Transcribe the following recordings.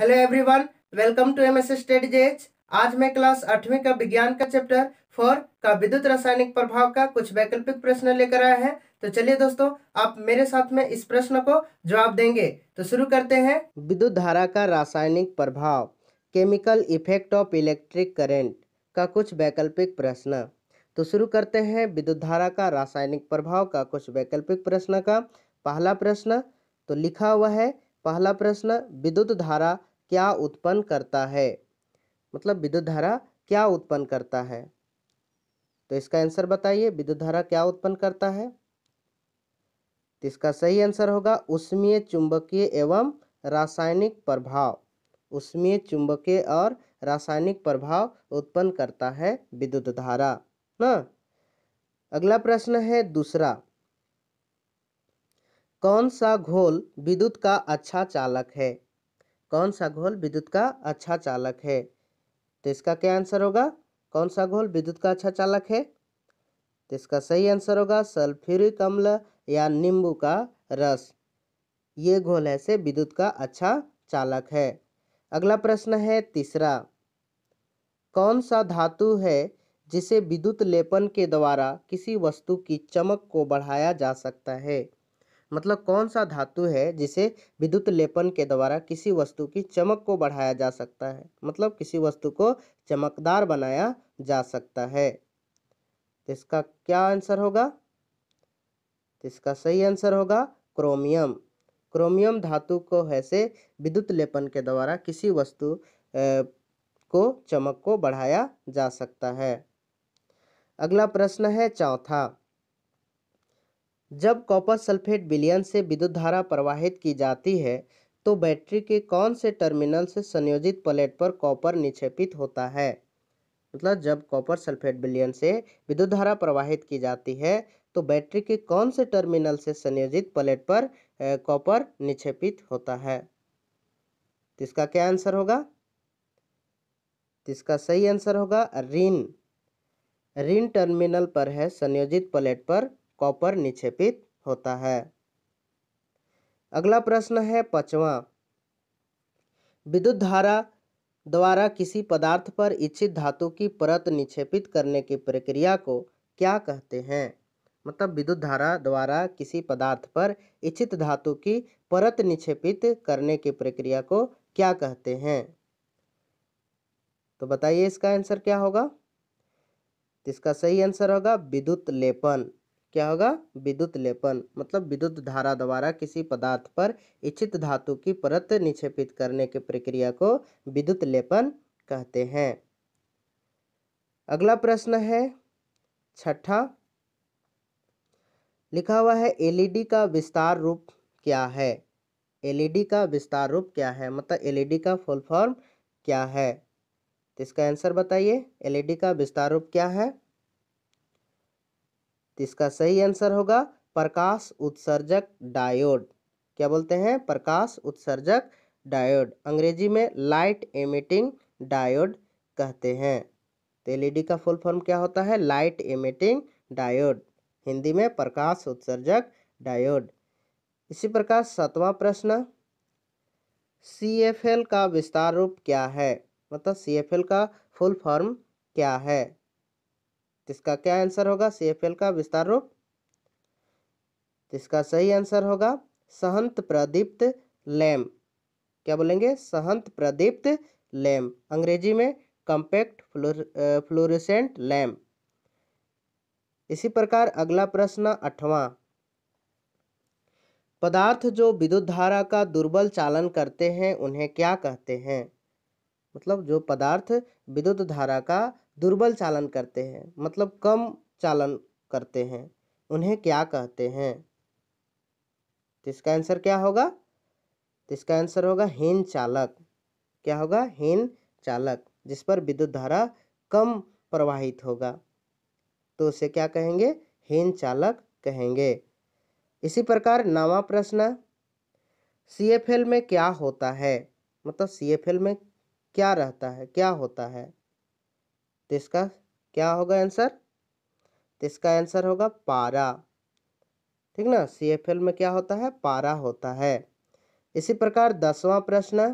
hello everyone welcome to M S studies आज मैं class आठवीं का विज्ञान का चैप्टर फोर का विद्युत रासायनिक प्रभाव का कुछ वैकल्पिक प्रश्न लेकर आया है तो चलिए दोस्तों आप मेरे साथ में इस प्रश्न को जवाब देंगे तो शुरू करते हैं विद्युत धारा का रासायनिक प्रभाव chemical effect of electric current का कुछ वैकल्पिक प्रश्न तो शुरू करते हैं विद्युत धारा का रासायनिक प्रभाव का कुछ वैकल्पिक प्रश्न का पहला प्रश्न तो लिखा हुआ है पहला प्रश्न विद्युत धारा क्या उत्पन्न करता है मतलब विद्युत धारा क्या उत्पन्न करता है तो इसका आंसर बताइए विद्युत धारा क्या उत्पन्न करता है तो इसका सही आंसर होगा उष्मीय चुंबकीय एवं रासायनिक प्रभाव उष्मीय चुंबकीय और रासायनिक प्रभाव उत्पन्न करता है विद्युत धारा ना अगला प्रश्न है दूसरा कौन सा घोल विद्युत का अच्छा चालक है कौन सा घोल विद्युत का अच्छा चालक है तो इसका क्या आंसर होगा कौन सा घोल विद्युत का अच्छा चालक है तो इसका सही आंसर होगा सल्फ्यूरिक अम्ल या नींबू का रस ये घोल ऐसे विद्युत का अच्छा चालक है अगला प्रश्न है तीसरा कौन सा धातु है जिसे विद्युत लेपन के द्वारा किसी वस्तु की चमक को बढ़ाया जा सकता है मतलब कौन सा धातु है जिसे विद्युत लेपन के द्वारा किसी वस्तु की चमक को बढ़ाया जा सकता है मतलब किसी वस्तु को चमकदार बनाया जा सकता है तो इसका क्या आंसर होगा तो इसका सही आंसर होगा क्रोमियम क्रोमियम धातु को ऐसे विद्युत लेपन के द्वारा किसी वस्तु को चमक को बढ़ाया जा सकता है अगला प्रश्न है चौथा जब कॉपर सल्फेट बिलियन से विद्युत धारा प्रवाहित की जाती है तो बैटरी के कौन से टर्मिनल से संयोजित प्लेट पर कॉपर निक्षेपित होता है मतलब जब कॉपर सल्फेट बिलियन से विद्युत धारा प्रवाहित की जाती है तो बैटरी के कौन से टर्मिनल से संयोजित प्लेट पर कॉपर निक्षेपित होता है इसका क्या आंसर होगा इसका सही आंसर होगा रिन रिन टर्मिनल पर है संयोजित प्लेट पर कॉपर निक्षेपित होता है अगला प्रश्न है पचवा विद्युत धारा द्वारा किसी पदार्थ पर इच्छित धातु की परत निक्षेपित करने की प्रक्रिया को क्या कहते हैं मतलब विद्युत धारा द्वारा किसी पदार्थ पर इच्छित धातु की परत निक्षेपित करने की प्रक्रिया को क्या कहते हैं तो बताइए इसका आंसर क्या होगा तो इसका सही आंसर होगा विद्युत लेपन क्या होगा विद्युत लेपन मतलब विद्युत धारा द्वारा किसी पदार्थ पर इच्छित धातु की परत निक्षेपित करने की प्रक्रिया को विद्युत लेपन कहते हैं अगला प्रश्न है छठा लिखा हुआ है एलईडी का विस्तार रूप क्या है एलईडी का विस्तार रूप क्या है मतलब एलईडी का फुल फॉर्म क्या है तो इसका आंसर बताइए एलईडी का विस्तार रूप क्या है तो इसका सही आंसर होगा प्रकाश उत्सर्जक डायोड क्या बोलते हैं प्रकाश उत्सर्जक डायोड अंग्रेजी में लाइट एमिटिंग डायोड कहते हैं तो एलईडी का फुल फॉर्म क्या होता है लाइट एमिटिंग डायोड हिंदी में प्रकाश उत्सर्जक डायोड इसी प्रकार सातवां प्रश्न सी का विस्तार रूप क्या है मतलब सी का फुल फॉर्म क्या है इसका क्या आंसर होगा सी का विस्तार रूप इसका सही आंसर होगा सहंत प्रदीप्त लैम क्या बोलेंगे सहंत प्रदीप्त लैम अंग्रेजी में कंपैक्ट फ्लोर फ्लोरिसेंट लैम इसी प्रकार अगला प्रश्न अठवा पदार्थ जो विद्युत धारा का दुर्बल चालन करते हैं उन्हें क्या कहते हैं मतलब जो पदार्थ विद्युत धारा का दुर्बल चालन करते हैं मतलब कम चालन करते हैं उन्हें क्या कहते हैं तो इसका आंसर क्या होगा तो इसका आंसर होगा हीन चालक क्या होगा हीन चालक जिस पर विद्युत धारा कम प्रवाहित होगा तो उसे क्या कहेंगे हीन चालक कहेंगे इसी प्रकार नवा प्रश्न सी में क्या होता है मतलब सी में क्या रहता है क्या होता है तो इसका क्या होगा आंसर तो इसका आंसर होगा पारा ठीक ना सी एफ एल में क्या होता है पारा होता है इसी प्रकार दसवां प्रश्न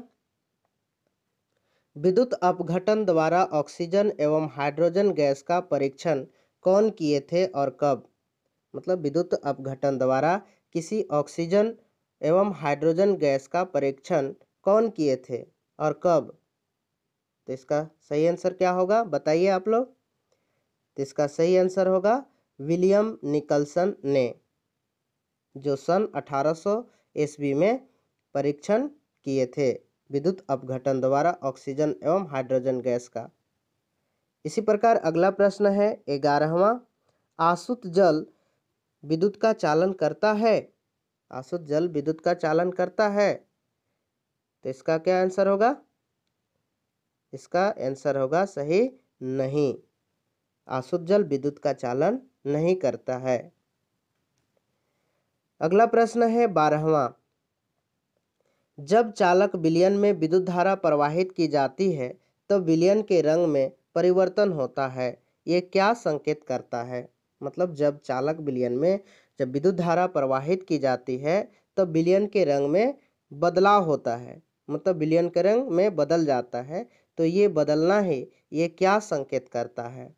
विद्युत अपघटन द्वारा ऑक्सीजन एवं हाइड्रोजन गैस का परीक्षण कौन किए थे और कब मतलब विद्युत अपघटन द्वारा किसी ऑक्सीजन एवं हाइड्रोजन गैस का परीक्षण कौन किए थे और कब तो इसका सही आंसर क्या होगा बताइए आप लोग तो इसका सही आंसर होगा विलियम निकलसन ने जो सन 1800 ईस्वी में परीक्षण किए थे विद्युत अपघटन द्वारा ऑक्सीजन एवं हाइड्रोजन गैस का इसी प्रकार अगला प्रश्न है ग्यारहवा आसुत जल विद्युत का चालन करता है आसुत जल विद्युत का चालन करता है तो इसका क्या आंसर होगा इसका आंसर होगा सही नहीं आसुत जल विद्युत का चालन नहीं करता है अगला प्रश्न है बारहवा जब चालक विलियन में विद्युत धारा प्रवाहित की जाती है तो विलियन के रंग में परिवर्तन होता है ये क्या संकेत करता है मतलब जब चालक विलियन में जब विद्युत धारा प्रवाहित की जाती है तो विलियन के रंग में बदलाव होता है मतलब विलियन के रंग में बदल जाता है तो ये बदलना है ये क्या संकेत करता है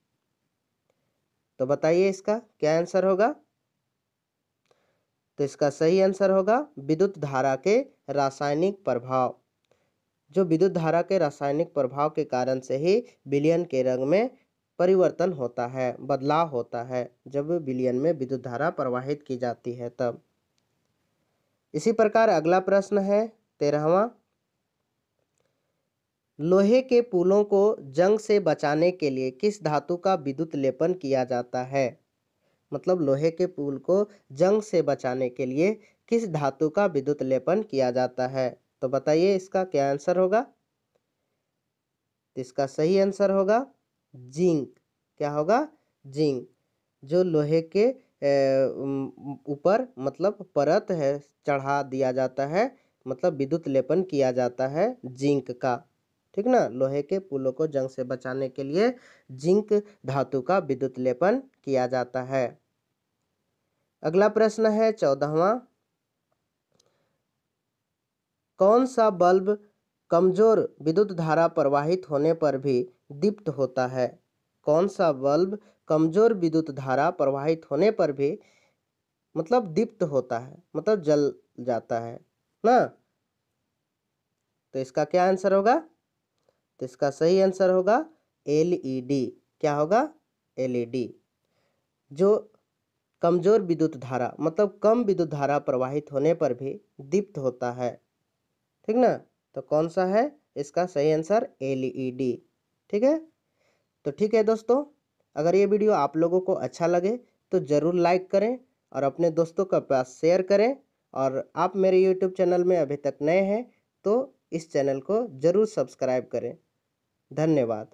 तो बताइए इसका क्या आंसर होगा तो इसका सही आंसर होगा विद्युत धारा के रासायनिक प्रभाव जो विद्युत धारा के रासायनिक प्रभाव के कारण से ही बिलियन के रंग में परिवर्तन होता है बदलाव होता है जब बिलियन में विद्युत धारा प्रवाहित की जाती है तब इसी प्रकार अगला प्रश्न है तेरहवा लोहे के पुलों को जंग से बचाने के लिए किस धातु का विद्युत लेपन किया जाता है मतलब लोहे के पुल को जंग से बचाने के लिए किस धातु का विद्युत लेपन किया जाता है तो बताइए इसका क्या आंसर होगा इसका सही आंसर होगा जिंक क्या होगा जिंक जो लोहे के ऊपर मतलब परत है चढ़ा दिया जाता है मतलब विद्युत लेपन किया जाता है जिंक का ठीक ना लोहे के पुलों को जंग से बचाने के लिए जिंक धातु का विद्युत लेपन किया जाता है अगला प्रश्न है चौदहवा कौन सा बल्ब कमजोर विद्युत धारा प्रवाहित होने पर भी दीप्त होता है कौन सा बल्ब कमजोर विद्युत धारा प्रवाहित होने पर भी मतलब दीप्त होता है मतलब जल जाता है ना तो इसका क्या आंसर होगा तो इसका सही आंसर होगा एल ई डी क्या होगा एल ई डी जो कमज़ोर विद्युत धारा मतलब कम विद्युत धारा प्रवाहित होने पर भी दीप्त होता है ठीक ना तो कौन सा है इसका सही आंसर एल ई डी ठीक है तो ठीक है दोस्तों अगर ये वीडियो आप लोगों को अच्छा लगे तो ज़रूर लाइक करें और अपने दोस्तों के पास शेयर करें और आप मेरे यूट्यूब चैनल में अभी तक नए हैं तो इस चैनल को ज़रूर सब्सक्राइब करें धन्यवाद